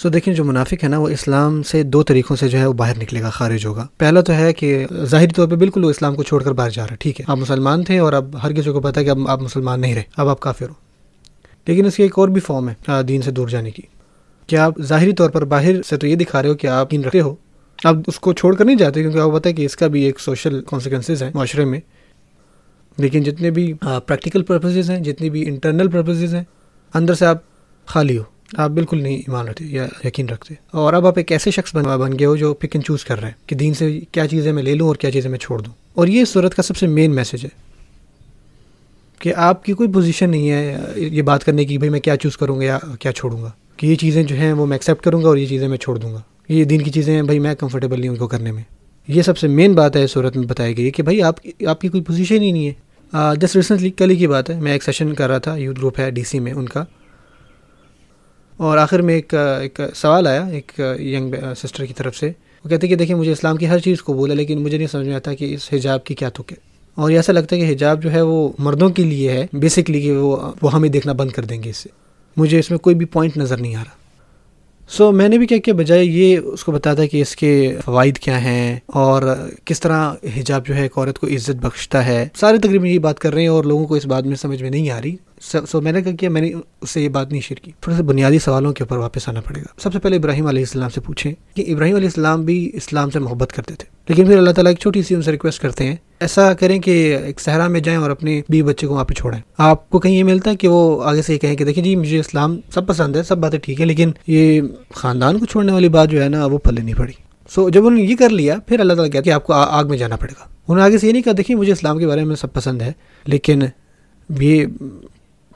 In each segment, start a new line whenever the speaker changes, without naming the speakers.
सो so, देखिए जो मुनाफिक है ना वो इस्लाम से दो तरीक़ों से जो है वो बाहर निकलेगा खारिज होगा पहला तो है कि ज़ाहिर तौर पर बिल्कुल वो इस्लाम को छोड़कर बाहर जा रहा है ठीक है आप मुसलमान थे और अब हर किसी को पता है कि अब आप मुसलमान नहीं रहे अब आप काफिर हो लेकिन इसकी एक और भी फॉर्म है दीन से दूर जाने की कि आप ज़ाहरी तौर पर बाहर से तो ये दिखा रहे हो कि आप दिन रखते हो आप उसको छोड़ कर नहीं जाते क्योंकि आपको पता है कि इसका भी एक सोशल कॉन्सिक्वेंसेज है माशरे में लेकिन जितने भी प्रैक्टिकल पर्पजेज़ हैं जितनी भी इंटरनल पर्पजेज़ हैं अंदर से आप खाली हो आप बिल्कुल नहीं ईमान रखते या यकीन रखते और अब आप एक ऐसे शख्स बन बन गए हो जो पिक एंड चूज़ कर रहे हैं कि दीन से क्या चीज़ें मैं ले लूँ और क्या चीज़ें मैं छोड़ दूँ और ये सूरत का सबसे मेन मैसेज है कि आपकी कोई पोजीशन नहीं है ये बात करने की भाई मैं क्या चूज़ करूँगा या क्या छोड़ूंगा कि ये चीज़ें जो हैं वो मैं एक्सेप्ट करूँगा और ये चीज़ें मैं छोड़ दूँगा ये दिन की चीज़ें हैं भाई मैं कंफर्टेबल नहीं उनको करने में ये सबसे मेन बात है सूरत में बताई गई कि भाई आप आपकी कोई पोजीशन ही नहीं है जस्ट रिसेंटली कल ही की बात है मैं एक सेशन कर रहा था यूथ ग्रुप है डी में उनका और आखिर में एक एक सवाल आया एक यंग सिस्टर की तरफ से वो कहते कि देखिए मुझे इस्लाम की हर चीज़ को बोला लेकिन मुझे नहीं समझ में आता कि इस हिजाब की क्या तुक है और ऐसा लगता है कि हिजाब जो है वो मर्दों के लिए है बेसिकली कि वो वो हमें देखना बंद कर देंगे इससे मुझे इसमें कोई भी पॉइंट नज़र नहीं आ रहा सो so, मैंने भी क्या किया बजाय ये उसको था कि इसके फ़वाद क्या हैं और किस तरह हिजाब जो है एक औरत को इज़्ज़त बख्शता है सारे तकरीबन ये बात कर रहे हैं और लोगों को इस बात में समझ में नहीं आ रही सो मैंने क्या किया मैंने उससे ये बात नहीं शेयर की थोड़ा सा बुनियादी सवालों के ऊपर वापस आना पड़ेगा सबसे पहले इब्राहिम आसमाम से पूछें कि इब्राहिम आसमाम भी इस्लाम से मोहब्बत करते थे लेकिन फिर अल्लाह ताला एक छोटी सी उनसे रिक्वेस्ट करते हैं ऐसा करें कि एक सहरा में जाएं और अपने बी बच्चे को वहाँ पे छोड़ें आपको कहीं ये मिलता है कि वो आगे से ये कहें कि देखिए जी मुझे इस्लाम सब पसंद है सब बातें ठीक है लेकिन ये ख़ानदान को छोड़ने वाली बात जो है ना वो पल्ले नहीं पड़ी सो जब उन्होंने ये कर लिया फिर अल्लाह ताला कहते कि आपको आग में जाना पड़ेगा उन्होंने आगे से ये नहीं कहा देखिए मुझे इस्लाम के बारे में सब पसंद है लेकिन ये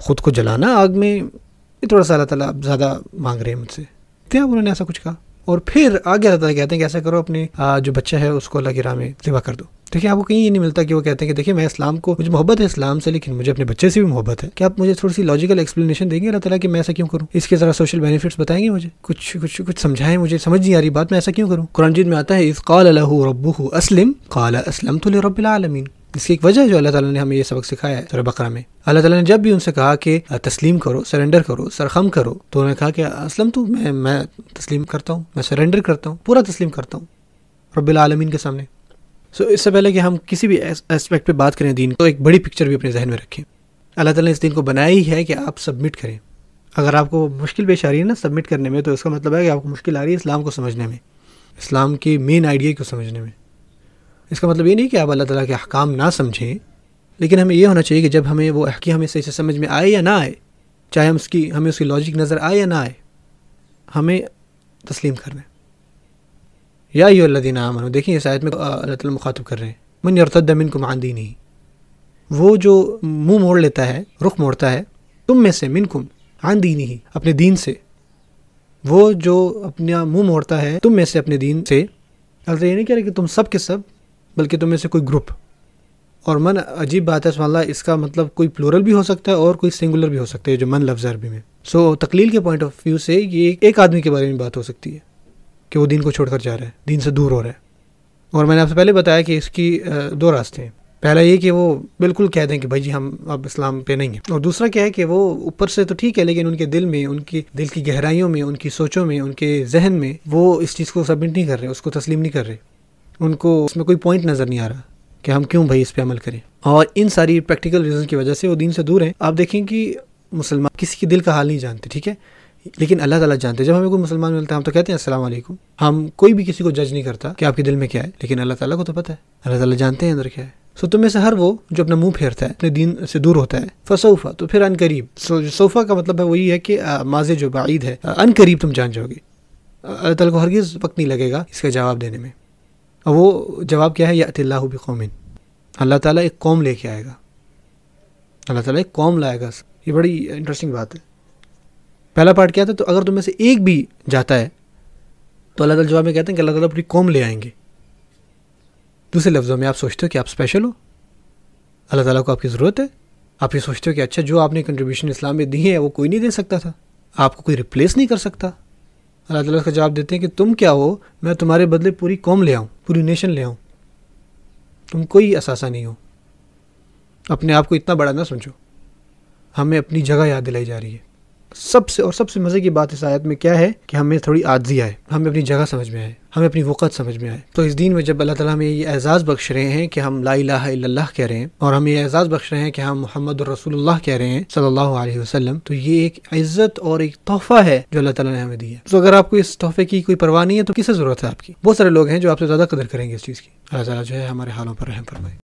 खुद को जलाना आग में ये थोड़ा सा अल्लाह तब ज़्यादा मांग रहे हैं मुझसे क्या उन्होंने ऐसा कुछ कहा और फिर आगे अल्लाह ताला कहते हैं कि ऐसा करो अपने जो बच्चा है उसको अल्लाह की राह में ज़िबा कर दो देखिए आपको कहीं ये नहीं मिलता कि वो कहते हैं कि देखिए मैं इस्लाम को मुझे मोहब्बत है इस्लाम से लेकिन मुझे अपने बच्चे से भी मोहब्बत है क्या आप मुझे थोड़ी सी लॉजिकल एक्सप्लेनेशन देंगे अल्लाह तला कि मैं ऐसा क्यों करूँ इसके ज़रा सोशल बेनिफिट्स बताएंगे मुझे कुछ कुछ कुछ समझाएं मुझे समझ नहीं आ रही बात मैं ऐसा क्यों करूँ जीत में आता है इस अलहू रबू असलम कॉल असलम तो रबालमीन इसकी एक वजह है जो अल्लाह ताला ने हमें यह सबक सिखाया है बकरा में अल्लाह ताला ने जब भी उनसे कहा कि तस्लीम करो सरेंडर करो सरखम करो तो उन्होंने कहा कि असलम तो मैं मैं तस्लीम करता हूँ मैं सरेंडर करता हूँ पूरा तस्लीम करता हूँ रबालमीन के सामने सो so, इससे पहले कि हम किसी भी एस्पेक्ट पे बात करें दीन को एक बड़ी पिक्चर भी अपने जहन में रखें अल्लाह ताला ने इस दिन को बनाया ही है कि आप सबमिट करें अगर आपको मुश्किल पेश आ रही है ना सबमिट करने में तो इसका मतलब है कि आपको मुश्किल आ रही है इस्लाम को समझने में इस्लाम के मेन आइडिया को समझने में इसका मतलब ये नहीं कि आप अल्लाह ताला के अहकाम ना समझें लेकिन हमें यह होना चाहिए कि जब हमें वो अहकी हमें सही से समझ में आए या ना आए चाहे हम उसकी हमें उसकी लॉजिक नज़र आए या ना आए हमें तस्लीम करना है या यो अल्लादीन मनो देखिए इस में अल्लाह ताला मुखातब कर रहे हैं मन यरतदमिन को मान दी नहीं वो जो मुंह मोड़ लेता है रुख मोड़ता है तुम में से मिनकुम आन दीनी नहीं अपने दीन से वो जो अपना मुंह मोड़ता है तुम में से अपने दीन से अल्लाह ये नहीं कह रहे कि तुम सब के सब बल्कि तुम में से कोई ग्रुप और मन अजीब बात है सुबह इसका मतलब कोई प्लोरल भी हो सकता है और कोई सिंगुलर भी हो सकता है जो मन लफ्ज़ अरबी में सो so, तकलील के पॉइंट ऑफ व्यू से ये एक आदमी के बारे में बात हो सकती है कि वो दीन को छोड़कर जा रहा है दीन से दूर हो रहा है और मैंने आपसे पहले बताया कि इसकी दो रास्ते हैं पहला ये कि वो बिल्कुल कह दें कि भाई जी हम अब इस्लाम पे नहीं हैं और दूसरा क्या है कि वो ऊपर से तो ठीक है लेकिन उनके दिल में उनकी दिल की गहराइयों में उनकी सोचों में उनके जहन में वो इस चीज़ को सबमिट नहीं कर रहे उसको तस्लीम नहीं कर रहे उनको उसमें कोई पॉइंट नज़र नहीं आ रहा कि हम क्यों भाई इस पर अमल करें और इन सारी प्रैक्टिकल रीज़न की वजह से वो दीन से दूर हैं आप देखें कि मुसलमान किसी के दिल का हाल नहीं जानते ठीक है लेकिन अल्लाह ताला जानते हैं जब हमें कोई मुसलमान मिलता है हम तो कहते हैं अस्सलाम वालेकुम हम कोई भी किसी को जज नहीं करता कि आपके दिल में क्या है लेकिन अल्लाह ताला को तो पता है अल्लाह ताला जानते हैं अंदर क्या है सो तुम्हें से हर वो जो अपना मुंह फेरता है अपने दीन से दूर होता है फसोफा तो फिर करीब सो सोफा का मतलब है वही है कि माज़े जो बाईद है अन करीब तुम जान जाओगे अल्लाह ताला को हरगिज़ वक्त नहीं लगेगा इसका जवाब देने में अब वो जवाब क्या है यातिल्ला कौमिन अल्लाह ताला एक कौम लेके आएगा अल्लाह ताला एक कौम लाएगा ये बड़ी इंटरेस्टिंग बात है पहला पार्ट क्या था तो अगर तुम में से एक भी जाता है तो अल्लाह ताला जवाब में कहते हैं कि अल्लाह ताला अपनी कौम ले आएंगे दूसरे लफ्ज़ों में आप सोचते हो कि आप स्पेशल हो अल्लाह ताला को आपकी ज़रूरत है आप ये सोचते हो कि अच्छा जो आपने कंट्रीब्यूशन इस्लाम में दी है वो कोई नहीं दे सकता था आपको कोई रिप्लेस नहीं कर सकता अल्लाह ताला का जवाब देते हैं कि तुम क्या हो मैं तुम्हारे बदले पूरी कौम ले आऊँ पूरी नेशन ले आऊँ तुम कोई असासा नहीं हो अपने आप को इतना बड़ा ना समझो हमें अपनी जगह याद दिलाई जा रही है सबसे और सबसे मज़े की बात इस आयत में क्या है कि हमें थोड़ी आजी आए हमें अपनी जगह समझ में आए हमें अपनी वक़त समझ में आए तो इस दिन में जब अल्लाह ताला हमें ये एज़ाज़ बख्श रहे हैं कि हम ला इलाह कह रहे हैं और हमें एज़ाज़ बख्श रहे हैं कि हम मोहम्मद रसूलुल्लाह कह रहे हैं सल्लल्लाहु अलैहि वसल्लम तो ये एक इज़्ज़त और एक तोहफ़ा है जो अल्लाह ताला ने हमें दिया तो अगर आपको इस तोहफ़े की कोई परवाह नहीं है तो किसे ज़रूरत है आपकी बहुत सारे लोग हैं जो आपसे ज़्यादा कदर करेंगे इस चीज़ की अल्लाह ताला जो है हमारे हालों पर रहम फरमाए